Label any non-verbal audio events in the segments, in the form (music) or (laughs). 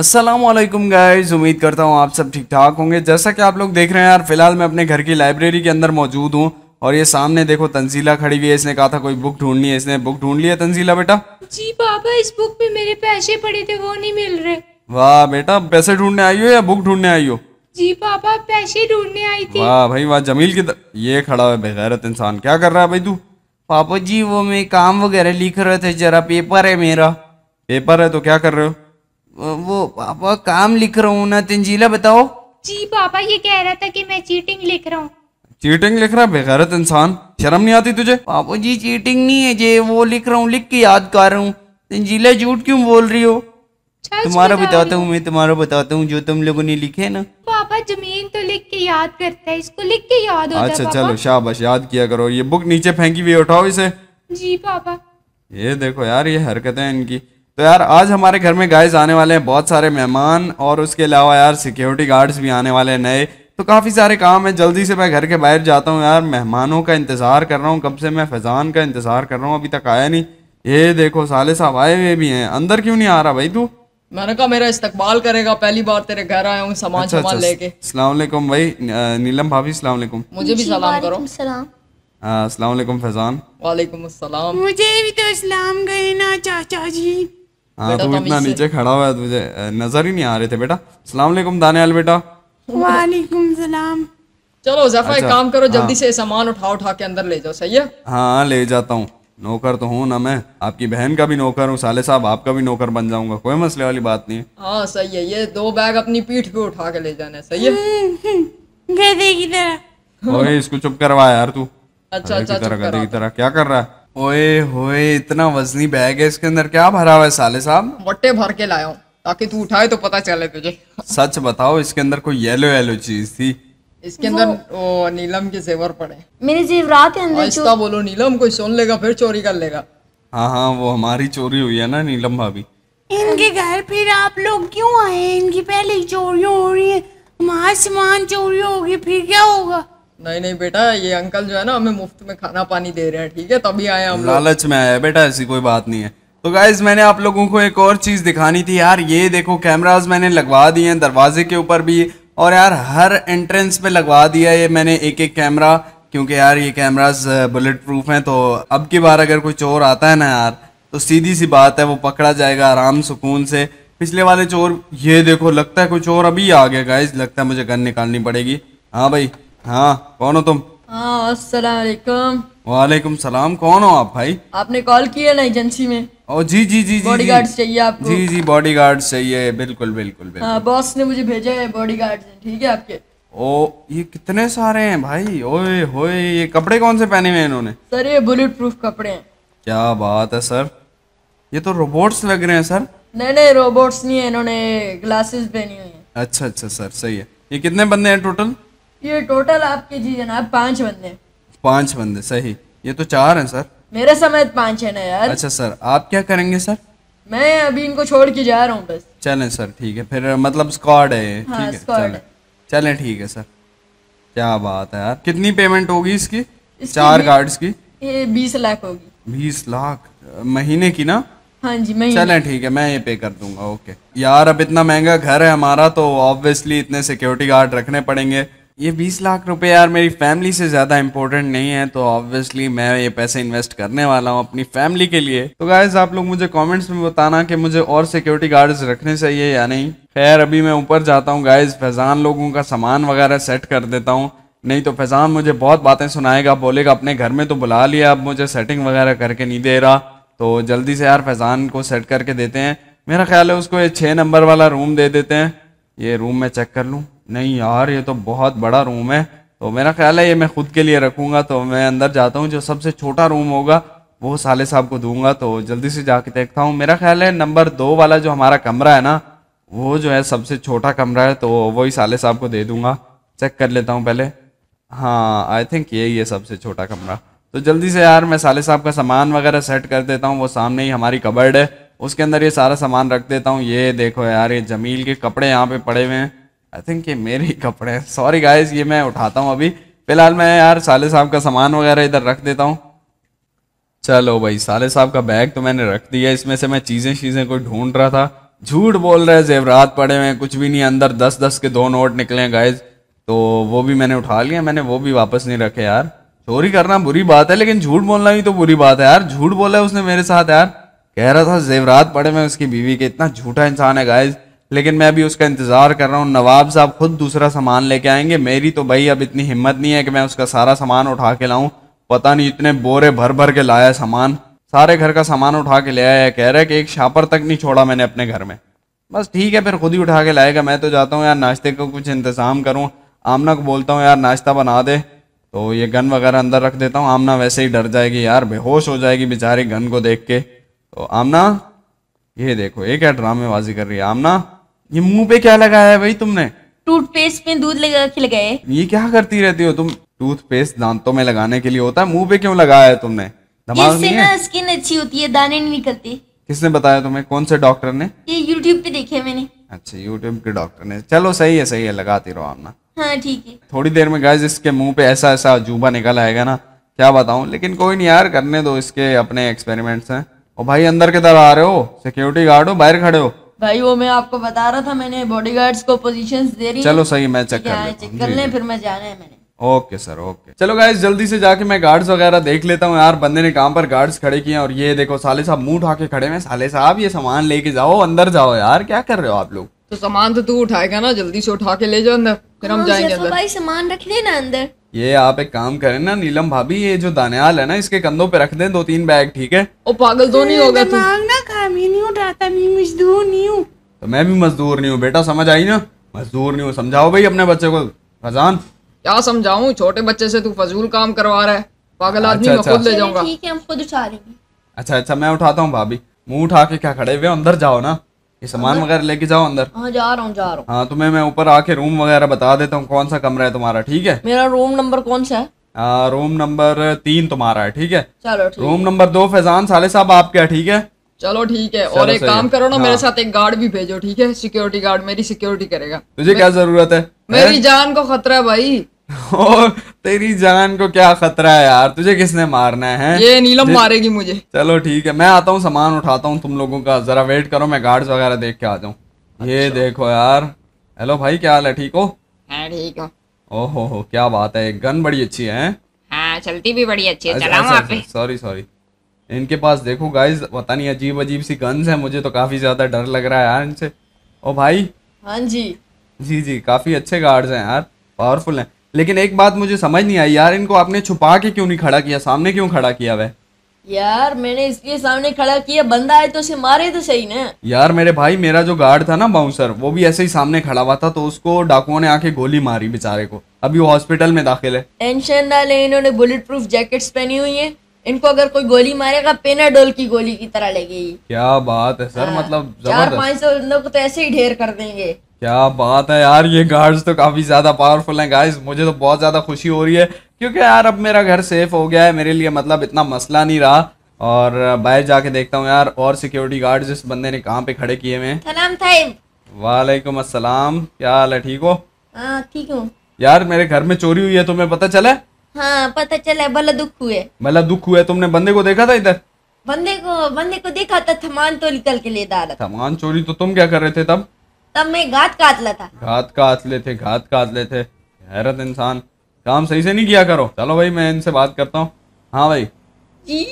Aslam guys उम्मीद करता हूँ आप सब ठीक ठाक होंगे जैसा कि आप लोग देख रहे हैं यार फिलहाल मैं अपने घर की लाइब्रेरी के अंदर मौजूद हूँ और ये सामने देखो तंजीला खड़ी हुई है इसने कहा था कोई बुक ढूंढनी है इसने बुक ढूंढ लिया तंजीला बेटा जी पापा इस बुक में मेरे पैसे पड़े थे वो नहीं मिल रहे वाह बेटा पैसे ढूंढने आई हो या बुक ढूंढने आई हो जी पापा पैसे ढूंढने आई थी वाह भाई वाह जमील की ये खड़ा है बेगैरत इंसान क्या कर रहा है भाई तू पापा जी वो मैं काम वगैरह लिख रहे थे जरा पेपर है मेरा पेपर है तो क्या कर रहे हो वो पापा काम लिख रहा हूँ ना तंजीला बताओ जी पापा ये कह रहा था कि मैं चीटिंग लिख रहा हूँ चीटिंग लिख रहा है बेगैरत इंसान शर्म नहीं आती तुझे पापा जी चीटिंग नहीं है जे वो लिख रहा हूँ लिख के याद कर रहा हूँ तंजीला झूठ क्यों बोल रही हो तुम्हारा बताता हूँ मैं तुम्हारा बताता हूँ जो तुम लोगों ने लिखे ना पापा जमीन तो लिख के याद करता है इसको लिख के याद होता अच्छा चलो शाबाश याद किया करो ये बुक नीचे फेंकी हुई उठाओ इसे जी पापा ये देखो यार ये हरकतें इनकी तो यार आज हमारे घर में गाइस आने वाले हैं बहुत सारे मेहमान और उसके अलावा यार सिक्योरिटी गार्ड्स भी आने वाले हैं नए तो काफ़ी सारे काम है जल्दी से मैं घर के बाहर जाता हूँ यार मेहमानों का इंतज़ार कर रहा हूँ कब से मैं फैज़ान का इंतज़ार कर रहा हूँ अभी तक आया नहीं ये देखो साले साहब आए हुए भी हैं अंदर क्यों नहीं आ रहा भाई तू मैंने कहा मेरा इस्तकबाल करेगा पहली बार तेरे घर आया हूँ सामान अच्छा, अच्छा, लेके सलामकुम भाई नीलम भाभी सलामकुम मुझे भी सलाम करो सलाम फैजान हाँ, वालेकुम मुझे भी तो सलाम गए ना चाचा जी हाँ तू इतना नीचे खड़ा हुआ है तुझे नजर ही नहीं आ रहे थे बेटा सलाम वालेकुम दानियाल बेटा वालेकुम सलाम चलो जफा अच्छा, काम करो जल्दी हाँ। से सामान उठा उठा के अंदर ले जाओ सही है हाँ ले जाता हूँ नौकर तो हूँ ना मैं आपकी बहन का भी नौकर हूँ साले साहब आपका भी नौकर बन जाऊंगा कोई मसले वाली बात नहीं हाँ सही है ये दो बैग अपनी पीठ पे उठा के ले जाना सही है हम्म, हम्म, गधे की तरह ओए इसको चुप करवा यार तू अच्छा अच्छा गधे की तरह क्या कर रहा है ओए होए इतना वजनी बैग है इसके अंदर क्या भरा हुआ है साले साहब मोटे भर के लाया हूँ ताकि तू उठाए तो पता चले तुझे सच बताओ इसके अंदर कोई येलो येलो चीज थी इसके अंदर वो नीलम के जेवर पड़े मेरे जेवरात के अंदर इसका बोलो नीलम कोई सुन लेगा फिर चोरी कर लेगा हाँ हाँ वो हमारी चोरी हुई है ना नीलम भाभी इनके घर फिर आप लोग क्यों आए इनकी पहले चोरी हो रही है हमारा सामान चोरी होगी फिर क्या होगा नहीं नहीं बेटा ये अंकल जो है ना हमें मुफ्त में खाना पानी दे रहे हैं ठीक है तभी आए हम लालच में आया बेटा ऐसी कोई बात नहीं है तो गाइज मैंने आप लोगों को एक और चीज़ दिखानी थी यार ये देखो कैमराज मैंने लगवा दिए हैं दरवाजे के ऊपर भी और यार हर एंट्रेंस पे लगवा दिया ये मैंने एक एक कैमरा क्योंकि यार ये कैमराज बुलेट प्रूफ हैं तो अब की बार अगर कोई चोर आता है ना यार तो सीधी सी बात है वो पकड़ा जाएगा आराम सुकून से पिछले वाले चोर ये देखो लगता है कोई चोर अभी आ गया गाइज लगता है मुझे गन निकालनी पड़ेगी हाँ भाई हाँ कौन हो तुम हाँ वालेकुम सलाम कौन हो आप भाई आपने कॉल किया ना एजेंसी में ओ जी जी जी बॉडी गार्ड चाहिए आपको जी जी बॉडीगार्ड चाहिए बिल्कुल बिल्कुल बिल्कुल हाँ, बॉस ने मुझे भेजा है बॉडीगार्ड ठीक है आपके ओ ये कितने सारे हैं भाई ओए होए ये कपड़े कौन से पहने हुए इन्होंने सर ये बुलेट प्रूफ कपड़े हैं क्या बात है सर ये तो रोबोट्स लग रहे हैं सर नहीं नहीं रोबोट्स नहीं है इन्होंने ग्लासेस पहनी हुई है अच्छा अच्छा सर सही है ये कितने बंदे हैं टोटल ये टोटल आपके जी जनाब पाँच बंदे पांच बंदे सही ये तो चार हैं सर मेरे समेत पाँच है ना यार अच्छा सर आप क्या करेंगे सर मैं अभी इनको छोड़ के जा रहा हूँ बस चलें सर ठीक है फिर मतलब स्कॉड है हाँ, ठीक है चलें ठीक है सर क्या बात है यार कितनी पेमेंट होगी इसकी, इसकी चार गार्ड्स की ये बीस लाख होगी बीस लाख महीने की ना हाँ जी मैं चलें ठीक है मैं ये पे कर दूंगा ओके यार अब इतना महंगा घर है हमारा तो ऑब्वियसली इतने सिक्योरिटी गार्ड रखने पड़ेंगे ये बीस लाख रुपए यार मेरी फैमिली से ज़्यादा इंपॉर्टेंट नहीं है तो ऑब्वियसली मैं ये पैसे इन्वेस्ट करने वाला हूँ अपनी फैमिली के लिए तो गाइज आप लोग मुझे कमेंट्स में बताना कि मुझे और सिक्योरिटी गार्ड्स रखने चाहिए या नहीं खैर अभी मैं ऊपर जाता हूँ गाइज फैज़ान लोगों का सामान वगैरह सेट कर देता हूँ नहीं तो फैज़ान मुझे बहुत बातें सुनाएगा बोलेगा अपने घर में तो बुला लिया अब मुझे सेटिंग वगैरह करके नहीं दे रहा तो जल्दी से यार फैज़ान को सेट करके देते हैं मेरा ख्याल है उसको ये छः नंबर वाला रूम दे देते हैं ये रूम मैं चेक कर लूँ नहीं यार ये तो बहुत बड़ा रूम है तो मेरा ख्याल है ये मैं खुद के लिए रखूँगा तो मैं अंदर जाता हूँ जो सबसे छोटा रूम होगा वो साले साहब को दूंगा तो जल्दी से जाके देखता हूँ मेरा ख्याल है नंबर दो वाला जो हमारा कमरा है ना वो जो है सबसे छोटा कमरा है तो वही साले साहब को दे दूंगा चेक कर लेता हूँ पहले हाँ आई थिंक यही है सबसे छोटा कमरा तो जल्दी से यार मैं साले साहब का सामान वगैरह सेट कर देता हूँ वो सामने ही हमारी कबर्ड है उसके अंदर ये सारा सामान रख देता हूँ ये देखो यार ये जमील के कपड़े यहाँ पे पड़े हुए हैं आई थिंक ये मेरे ही कपड़े हैं सॉरी गाइज ये मैं उठाता हूँ अभी फिलहाल मैं यार साले साहब का सामान वगैरह इधर रख देता हूँ चलो भाई साले साहब का बैग तो मैंने रख दिया इसमें से मैं चीज़ें चीज़ें कोई ढूंढ रहा था झूठ बोल रहे जेवरात पड़े हुए हैं कुछ भी नहीं अंदर दस दस के दो नोट निकले गाइज तो वो भी मैंने उठा लिया मैंने वो भी वापस नहीं रखे यार चोरी करना बुरी बात है लेकिन झूठ बोलना भी तो बुरी बात है यार झूठ बोला है उसने मेरे साथ यार कह रहा था जेवरात पड़े हुए उसकी बीवी के इतना झूठा इंसान है गाइज़ लेकिन मैं अभी उसका इंतज़ार कर रहा हूँ नवाब साहब खुद दूसरा सामान लेके आएंगे मेरी तो भाई अब इतनी हिम्मत नहीं है कि मैं उसका सारा सामान उठा के लाऊं पता नहीं इतने बोरे भर भर के लाया सामान सारे घर का सामान उठा के ले आया कह रहा है कि एक शापर तक नहीं छोड़ा मैंने अपने घर में बस ठीक है फिर खुद ही उठा के लाएगा मैं तो जाता हूँ यार नाश्ते का कुछ इंतज़ाम करूँ आमना को बोलता हूँ यार नाश्ता बना दे तो ये गन वगैरह अंदर रख देता हूँ आमना वैसे ही डर जाएगी यार बेहोश हो जाएगी बेचारी गन को देख के तो आमना ये देखो ये क्या ड्रामेबाजी कर रही है आमना ये मुंह पे क्या लगाया है भाई तुमने टूथपेस्ट में दूध लगा के लगाए ये क्या करती रहती हो तुम टूथपेस्ट दांतों में लगाने के लिए होता है मुंह पे क्यों लगाया है तुमने इससे ना स्किन अच्छी होती है दाने नहीं निकलते किसने बताया तुम्हें कौन से डॉक्टर ने ये यूट्यूब पे देखे मैंने अच्छा यूट्यूब के डॉक्टर ने चलो सही है सही है लगाती रहो आमना हाँ ठीक है थोड़ी देर में गाइस इसके मुंह पे ऐसा ऐसा अजूबा निकल आएगा ना क्या बताऊं लेकिन कोई नहीं यार करने दो इसके अपने एक्सपेरिमेंट्स हैं और भाई अंदर की तरह आ रहे हो सिक्योरिटी गार्ड हो बाहर खड़े हो भाई वो मैं आपको बता रहा था मैंने गार्ड्स को पोजीशंस दे रही चलो सही मैं चेक कर चेक कर फिर मैं जाना है मैंने ओके सर ओके चलो गाइस जल्दी से जाके मैं गार्ड्स वगैरह देख लेता हूँ यार बंदे ने काम पर गार्ड्स खड़े किए और ये देखो साले साहब मुंह उठा के खड़े हैं साले साहब ये सामान लेके जाओ अंदर जाओ यार क्या कर रहे हो आप लोग तो सामान तो तू उठाएगा ना जल्दी से उठा के ले जाओ अंदर फिर हम हाँ, जाएंगे अंदर भाई सामान रख लेना अंदर ये आप एक काम करें ना नीलम भाभी ये जो दानियाल है ना इसके कंधों पे रख दें दो तीन बैग ठीक है ओ पागल दो तो नहीं होगा तू मांगना काम ही नहीं उठाता मैं मजदूर नहीं हूँ तो मैं भी मजदूर नहीं हूँ बेटा समझ आई ना मजदूर नहीं हूँ समझाओ भाई अपने बच्चे को फजान क्या समझाऊ छोटे बच्चे से तू फजूल काम करवा रहा है पागल आदमी अच्छा, मैं खुद अच्छा। ले जाऊंगा ठीक है हम खुद उठा लेंगे अच्छा अच्छा मैं उठाता हूँ भाभी मुंह उठा के क्या खड़े हुए अंदर जाओ ना ये सामान वगैरह लेके जाओ अंदर हाँ जा रहा हूँ जा रहा हूँ हाँ तुम्हें तो मैं ऊपर आके रूम वगैरह बता देता हूँ कौन सा कमरा है तुम्हारा ठीक है मेरा रूम नंबर कौन सा है आ, रूम नंबर तीन तुम्हारा है ठीक है चलो ठीक रूम नंबर दो फैजान साले साहब आपके है ठीक है चलो ठीक है और एक काम करो ना हाँ। मेरे साथ एक गार्ड भी भेजो ठीक है सिक्योरिटी गार्ड मेरी सिक्योरिटी करेगा तुझे क्या जरूरत है मेरी जान को खतरा भाई ओ (laughs) तेरी जान को क्या खतरा है यार तुझे किसने मारना है ये नीलम मारेगी मुझे चलो ठीक है मैं आता हूँ सामान उठाता हूँ तुम लोगों का जरा वेट करो मैं गार्ड्स वगैरह देख के आ जाऊँ ये अच्छा। देखो यार हेलो भाई क्या हाल है ठीक हो हाँ, ठीक हो ओहो हो क्या बात है गन बड़ी अच्छी है हाँ, चलती भी बड़ी अच्छी है अच्छा, अच्छा, आप सॉरी सॉरी इनके पास देखो गाइज पता नहीं अजीब अजीब सी गन्स है मुझे तो काफी ज्यादा डर लग रहा है यार इनसे ओ भाई हाँ जी जी जी काफी अच्छे गार्ड्स हैं यार पावरफुल हैं लेकिन एक बात मुझे समझ नहीं आई यार इनको आपने छुपा के क्यों नहीं खड़ा किया सामने क्यों खड़ा किया वह यार मैंने इसलिए सामने खड़ा किया बंदा आए तो उसे मारे तो सही ना यार मेरे भाई मेरा जो गार्ड था ना बाउंसर वो भी ऐसे ही सामने खड़ा हुआ था तो उसको डाकुओं ने आके गोली मारी बेचारे को अभी वो हॉस्पिटल में दाखिल है टेंशन ना ले इन्होंने बुलेट प्रूफ जैकेट्स पहनी हुई है इनको अगर कोई गोली मारेगा पेनाडोल की गोली की तरह लगेगी क्या बात है सर आ, हाँ, मतलब चार पाँच सौ लोग तो ऐसे ही ढेर कर देंगे क्या बात है यार ये गार्ड्स तो काफी ज्यादा पावरफुल हैं गाइस मुझे तो बहुत ज्यादा खुशी हो रही है क्योंकि यार अब मेरा घर सेफ हो गया है मेरे लिए मतलब इतना मसला नहीं रहा और बाहर जाके देखता हूँ यार और सिक्योरिटी गार्ड इस बंदे ने कहाँ पे खड़े किए हुए हैं वालेकुम असलम क्या हाल है ठीक हो हाँ, ठीक हूँ यार मेरे घर में चोरी हुई है तुम्हें पता चला हाँ पता चला है भला दुख हुए भला दुख हुए तुमने बंदे को देखा था इधर बंदे को बंदे को देखा था थमान तो निकल के ले डाला थमान चोरी तो तुम क्या कर रहे थे तब तब मैं घात काटला था घात काटले थे घात काटले थे हैरत इंसान काम सही से नहीं किया करो चलो भाई मैं इनसे बात करता हूँ हाँ भाई जी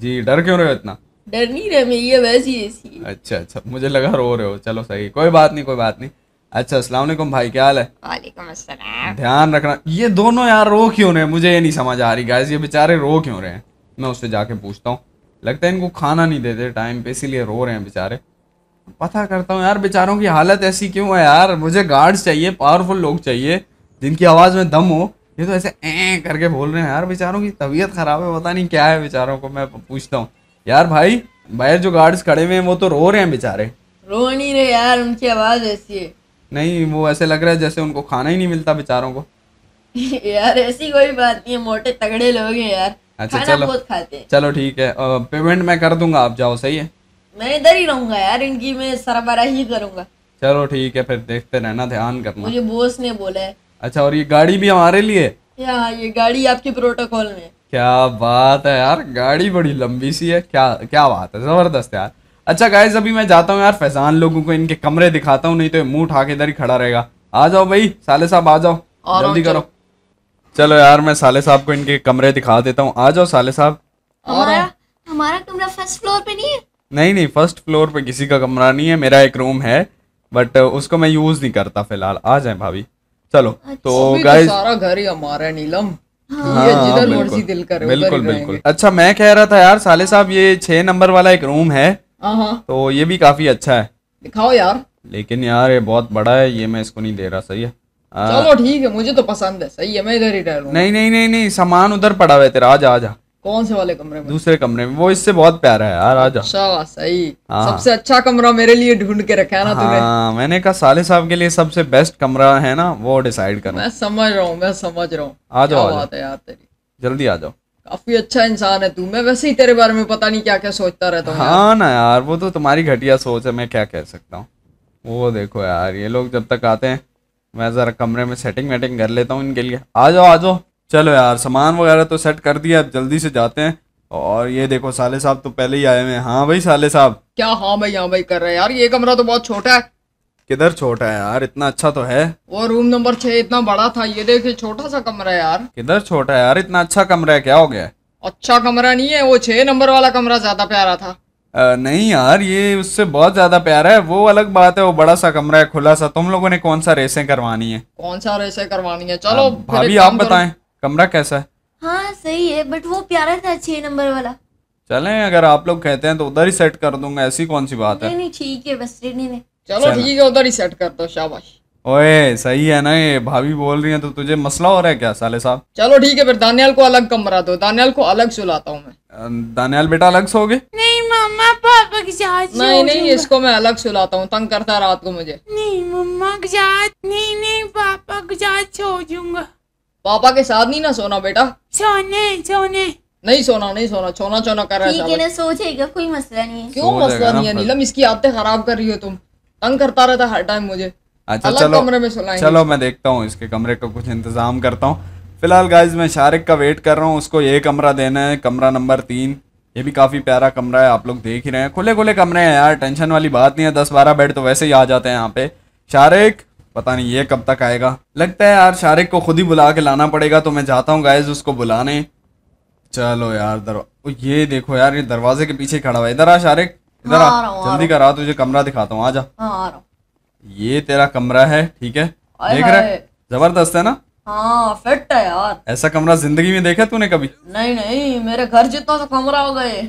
जी डर क्यों रहे हो इतना डर नहीं रहे ये वैसी ऐसी अच्छा अच्छा मुझे लगा रो रहे हो चलो सही कोई बात नहीं कोई बात नहीं अच्छा असला भाई क्या हाल है ध्यान रखना ये दोनों यार रो क्यों रहे मुझे ये नहीं समझ आ रही गाइस ये बेचारे रो क्यों रहे हैं मैं उससे जाके पूछता हूँ लगता है इनको खाना नहीं देते टाइम पे इसीलिए रो रहे हैं बेचारे पता करता हूँ यार बेचारों की हालत ऐसी क्यों है यार मुझे गार्ड्स चाहिए पावरफुल लोग चाहिए जिनकी आवाज़ में दम हो ये तो ऐसे ऐ करके बोल रहे हैं यार बेचारों की तबीयत ख़राब है पता नहीं क्या है बेचारों को मैं पूछता हूँ यार भाई बाहर जो गार्ड्स खड़े हुए हैं वो तो रो रहे हैं बेचारे रो नहीं रहे यार उनकी आवाज़ ऐसी है नहीं वो ऐसे लग रहा है जैसे उनको खाना ही नहीं मिलता बेचारों को (laughs) यार ऐसी कोई बात नहीं है मोटे तगड़े लोग हैं यार अच्छा खाना चलो बहुत खाते हैं चलो ठीक है पेमेंट मैं कर दूंगा आप जाओ सही है मैं इधर ही रहूंगा यार इनकी मैं सरबरा ही करूंगा चलो ठीक है फिर देखते रहना ध्यान करना मुझे बोस ने बोला है अच्छा और ये गाड़ी भी हमारे लिए हाँ, ये गाड़ी आपके प्रोटोकॉल में क्या बात है यार गाड़ी बड़ी लंबी सी है क्या क्या बात है जबरदस्त यार अच्छा गाइज अभी मैं जाता हूँ यार फैजान लोगों को इनके कमरे दिखाता हूँ नहीं तो मुंह उठा के इधर ही खड़ा रहेगा आ जाओ भाई साले साहब आ जाओ जल्दी करो चलो यार मैं साले साहब को इनके कमरे दिखा देता हूँ आ जाओ साले साहब हमारा हमारा कमरा फर्स्ट फ्लोर पे नहीं है नहीं नहीं फर्स्ट फ्लोर पे किसी का कमरा नहीं है मेरा एक रूम है बट uh, उसको मैं यूज नहीं करता फिलहाल आ जाए भाभी चलो अच्छा। तो गाइस तो सारा घर ही हमारा है नीलम हाँ, हाँ दिल करे बिल्कुल बिल्कुल अच्छा मैं कह रहा था यार साले साहब ये छह नंबर वाला एक रूम है Uh-huh. तो ये भी काफी अच्छा है दिखाओ यार लेकिन यार ये बहुत बड़ा है ये मैं इसको नहीं दे रहा सही है आ, चलो ठीक है मुझे तो पसंद है सही है मैं इधर ही रह नहीं नहीं नहीं नहीं सामान उधर पड़ा हुआ है तेरा आजा आजा कौन से वाले कमरे में दूसरे कमरे में वो इससे बहुत प्यारा है यार आजा अच्छा सही हाँ। सबसे अच्छा कमरा मेरे लिए ढूंढ के रखा है ना तूने हाँ, मैंने कहा साले साहब के लिए सबसे बेस्ट कमरा है ना वो डिसाइड करना मैं समझ रहा हूँ मैं समझ रहा हूँ आ जाओ बात है यार तेरी जल्दी आ जाओ काफी अच्छा इंसान है तू मैं वैसे ही तेरे बारे में पता नहीं क्या क्या सोचता रहता हूँ हाँ ना यार वो तो तुम्हारी घटिया सोच है मैं क्या कह सकता हूँ वो देखो यार ये लोग जब तक आते हैं मैं ज़रा कमरे में सेटिंग वेटिंग कर लेता हूँ इनके लिए आ जाओ आ जाओ चलो यार सामान वगैरह तो सेट कर दिया अब जल्दी से जाते हैं और ये देखो साले साहब तो पहले ही आए हुए हैं हाँ भाई साले साहब क्या हाँ भाई हाँ भाई कर रहे हैं यार ये कमरा तो बहुत छोटा है किधर छोटा है यार इतना अच्छा तो है और रूम नंबर छह इतना बड़ा था ये देखिए छोटा सा कमरा है यार किधर छोटा है यार इतना अच्छा कमरा है क्या हो गया अच्छा कमरा नहीं है वो छह नंबर वाला कमरा ज्यादा प्यारा था आ, नहीं यार ये उससे बहुत ज्यादा प्यारा है वो अलग बात है वो बड़ा सा कमरा है खुला सा तुम लोगों ने कौन सा रेसें करवानी है कौन सा रेसें करवानी है चलो भाभी आप बताए कमरा कैसा है हाँ सही है बट वो प्यारा था छह नंबर वाला चलें अगर आप लोग कहते हैं तो उधर ही सेट कर दूंगा ऐसी कौन सी बात है नहीं ठीक है बस रहने में चलो ठीक है उधर ही सेट कर दो शाबाश ओए सही है ना ये भाभी बोल रही है तो तुझे मसला हो रहा है क्या साले साहब चलो ठीक है फिर दानियाल को अलग कमरा दो दानियाल को अलग सुलाता हूँ मैं दानियाल बेटा अलग सोगे नहीं मम्मा पापा की जात नहीं नहीं इसको मैं अलग सुलाता हूँ तंग करता है रात को मुझे नहीं मम्मा की जात नहीं नहीं पापा के साथ सो जाऊंगा पापा के साथ नहीं ना सोना बेटा सोने सोने नहीं सोना नहीं सोना छोना छोना कर रहा है ठीक है ना कोई मसला नहीं है क्यों मसला नहीं है नीलम इसकी आदतें खराब कर रही हो तुम तंग करता रहता हर टाइम मुझे अच्छा चलो कमरे में चलो मैं देखता हूँ इसके कमरे का कुछ इंतजाम करता हूँ फिलहाल गाइज मैं शारिक का वेट कर रहा हूँ उसको ये कमरा देना है कमरा नंबर तीन ये भी काफ़ी प्यारा कमरा है आप लोग देख ही रहे हैं खुले खुले कमरे हैं यार टेंशन वाली बात नहीं है दस बारह बेड तो वैसे ही आ जाते हैं यहाँ पे शारिक पता नहीं ये कब तक आएगा लगता है यार शारिक को खुद ही बुला के लाना पड़ेगा तो मैं जाता हूँ गाइज उसको बुलाने चलो यार दरवा ये देखो यार ये दरवाजे के पीछे खड़ा हुआ है इधर आ शारिक इधर आ हाँ, जल्दी कर आ तुझे कमरा दिखाता हूँ आ जा हाँ, ये तेरा कमरा है ठीक है देख रहा है जबरदस्त है ना हाँ फिट है यार ऐसा कमरा जिंदगी में देखा तूने कभी (laughs) नहीं नहीं मेरे घर जितना तो कमरा हो गए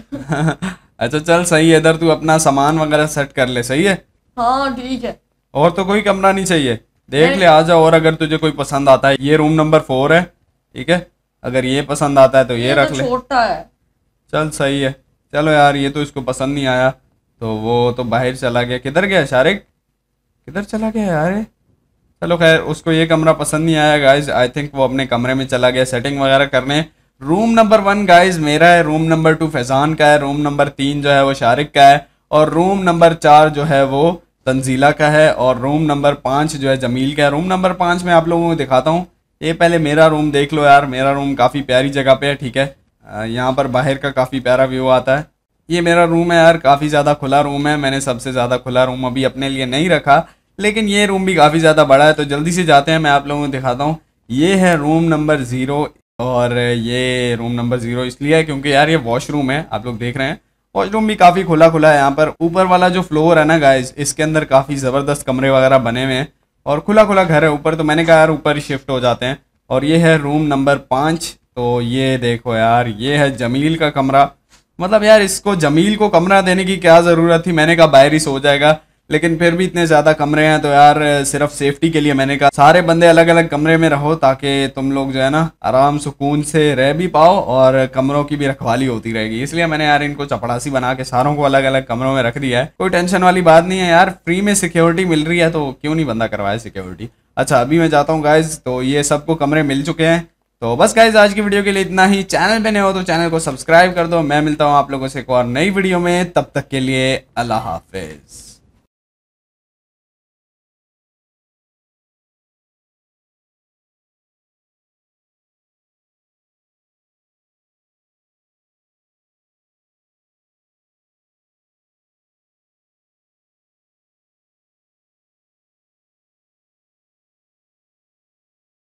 अच्छा चल सही है इधर तू अपना सामान वगैरह सेट कर ले सही है हाँ ठीक है और तो कोई कमरा नहीं चाहिए देख ले आ जा और अगर तुझे कोई पसंद आता है ये रूम नंबर फोर है ठीक है अगर ये पसंद आता है तो ये, ये तो रख तो ले छोटा है चल सही है चलो यार ये तो इसको पसंद नहीं आया तो वो तो बाहर चला गया किधर गया शारिक किधर चला गया यार चलो खैर उसको ये कमरा पसंद नहीं आया गाइज आई थिंक वो अपने कमरे में चला गया सेटिंग वगैरह करने रूम नंबर वन गाइज मेरा है रूम नंबर टू फैजान का है रूम नंबर तीन जो है वो शारिक का है और रूम नंबर चार जो है वो तंजीला का है और रूम नंबर पाँच जो है जमील का है रूम नंबर पाँच में आप लोगों को दिखाता हूँ ये पहले मेरा रूम देख लो यार मेरा रूम काफ़ी प्यारी जगह पे है ठीक है यहाँ पर बाहर का काफ़ी प्यारा व्यू आता है ये मेरा रूम है यार काफ़ी ज़्यादा खुला रूम है मैंने सबसे ज़्यादा खुला रूम अभी अपने लिए नहीं रखा लेकिन ये रूम भी काफ़ी ज़्यादा बड़ा है तो जल्दी से जाते हैं मैं आप लोगों को दिखाता हूँ ये है रूम नंबर ज़ीरो और ये रूम नंबर ज़ीरो इसलिए है क्योंकि यार ये वॉशरूम है आप लोग देख रहे हैं वॉशरूम भी काफ़ी खुला खुला है यहाँ पर ऊपर वाला जो फ्लोर है ना गाइज इसके अंदर काफ़ी ज़बरदस्त कमरे वगैरह बने हुए हैं और खुला खुला घर है ऊपर तो मैंने कहा यार ऊपर ही शिफ्ट हो जाते हैं और ये है रूम नंबर पाँच तो ये देखो यार ये है जमील का कमरा मतलब यार इसको जमील को कमरा देने की क्या ज़रूरत थी मैंने कहा बायरिस हो जाएगा लेकिन फिर भी इतने ज़्यादा कमरे हैं तो यार सिर्फ सेफ्टी के लिए मैंने कहा सारे बंदे अलग अलग कमरे में रहो ताकि तुम लोग जो है ना आराम सुकून से रह भी पाओ और कमरों की भी रखवाली होती रहेगी इसलिए मैंने यार इनको चपड़ासी बना के सारों को अलग अलग कमरों में रख दिया है कोई टेंशन वाली बात नहीं है यार फ्री में सिक्योरिटी मिल रही है तो क्यों नहीं बंदा करवाए सिक्योरिटी अच्छा अभी मैं जाता हूँ गाइज तो ये सबको कमरे मिल चुके हैं तो बस गाइज आज की वीडियो के लिए इतना ही चैनल पे नहीं हो तो चैनल को सब्सक्राइब कर दो मैं मिलता हूँ आप लोगों से एक और नई वीडियो में तब तक के लिए अल्लाह हाफिज़